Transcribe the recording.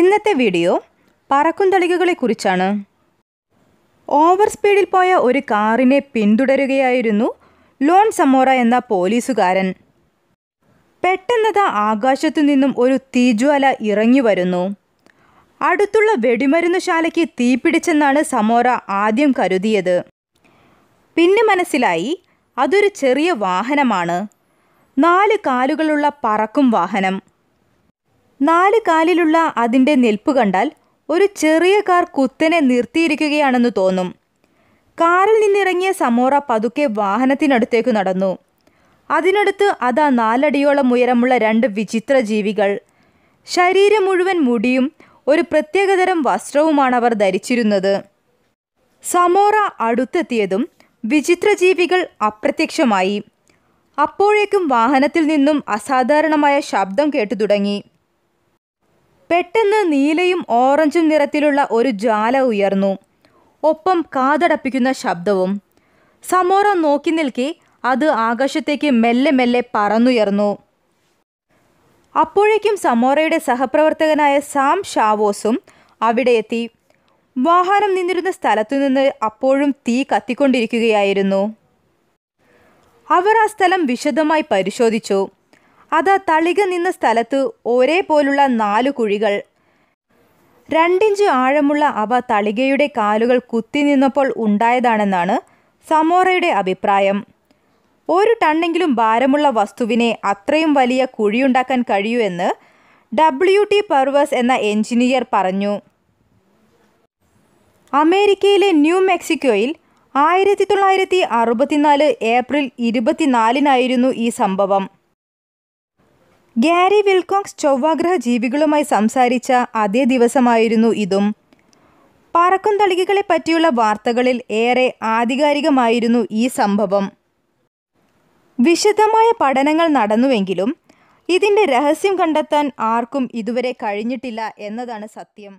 ഇന്നത്തെ വീഡിയോ കുറിച്ചാണ് ഓവർ സ്പീഡിൽ പോയ ഒരു കാറിനെ പിന്തുടരുകയായിരുന്നു ലോൺ സമോറ എന്ന പോലീസുകാരൻ പെട്ടെന്നത് ആകാശത്തു നിന്നും ഒരു തീജ്വാല ഇറങ്ങി വരുന്നു അടുത്തുള്ള വെടിമരുന്ന് ശാലയ്ക്ക് തീപിടിച്ചെന്നാണ് സമോറ ആദ്യം കരുതിയത് പിന്നെ മനസ്സിലായി അതൊരു ചെറിയ വാഹനമാണ് നാല് കാലുകളുള്ള പറക്കും വാഹനം നാല് കാലിലുള്ള അതിൻ്റെ നിൽപ്പ് കണ്ടാൽ ഒരു ചെറിയ കാർ കുത്തനെ നിർത്തിയിരിക്കുകയാണെന്ന് തോന്നും കാറിൽ നിന്നിറങ്ങിയ സമോറ പതുക്കെ വാഹനത്തിനടുത്തേക്ക് നടന്നു അതിനടുത്ത് അതാ നാലടിയോളം ഉയരമുള്ള രണ്ട് വിചിത്ര ജീവികൾ ശരീരം മുഴുവൻ മുടിയും ഒരു പ്രത്യേകതരം വസ്ത്രവുമാണ് അവർ ധരിച്ചിരുന്നത് സമോറ അടുത്തെത്തിയതും വിചിത്രജീവികൾ അപ്രത്യക്ഷമായി അപ്പോഴേക്കും വാഹനത്തിൽ നിന്നും അസാധാരണമായ ശബ്ദം കേട്ടു തുടങ്ങി പെട്ടെന്ന് നീലയും ഓറഞ്ചും നിറത്തിലുള്ള ഒരു ജ്വാല ഉയർന്നു ഒപ്പം കാതടപ്പിക്കുന്ന ശബ്ദവും സമോറ നോക്കി നിൽക്കെ അത് ആകാശത്തേക്ക് മെല്ലെ മെല്ലെ പറന്നുയർന്നു അപ്പോഴേക്കും സമോറയുടെ സഹപ്രവർത്തകനായ സാം ഷാവോസും അവിടെ എത്തി വാഹനം നിന്നിരുന്ന സ്ഥലത്തു നിന്ന് അപ്പോഴും തീ കത്തിക്കൊണ്ടിരിക്കുകയായിരുന്നു അവർ ആ സ്ഥലം വിശദമായി പരിശോധിച്ചു അത് തളിക നിന്ന സ്ഥലത്ത് ഒരേപോലുള്ള നാലു കുഴികൾ രണ്ടിഞ്ച് ആഴമുള്ള അവ തളികയുടെ കാലുകൾ കുത്തി നിന്നപ്പോൾ ഉണ്ടായതാണെന്നാണ് സമോറയുടെ അഭിപ്രായം ഒരു ടണ്ണെങ്കിലും ഭാരമുള്ള വസ്തുവിനെ അത്രയും വലിയ കുഴിയുണ്ടാക്കാൻ കഴിയൂ എന്ന് ഡബ്ല്യു ടി പർവസ് എന്ന എഞ്ചിനീയർ പറഞ്ഞു അമേരിക്കയിലെ ന്യൂ മെക്സിക്കോയിൽ ആയിരത്തി തൊള്ളായിരത്തി അറുപത്തിനാല് ഏപ്രിൽ ഇരുപത്തിനാലിനായിരുന്നു ഈ സംഭവം ഗ്യാരി വിൽകോങ്സ് ചൊവ്വാഗ്രഹ ജീവികളുമായി സംസാരിച്ച അതേ ദിവസമായിരുന്നു ഇതും പറക്കും തളികകളെ പറ്റിയുള്ള വാർത്തകളിൽ ഏറെ ആധികാരികമായിരുന്നു ഈ സംഭവം വിശദമായ പഠനങ്ങൾ നടന്നുവെങ്കിലും ഇതിൻ്റെ രഹസ്യം കണ്ടെത്താൻ ആർക്കും ഇതുവരെ കഴിഞ്ഞിട്ടില്ല എന്നതാണ് സത്യം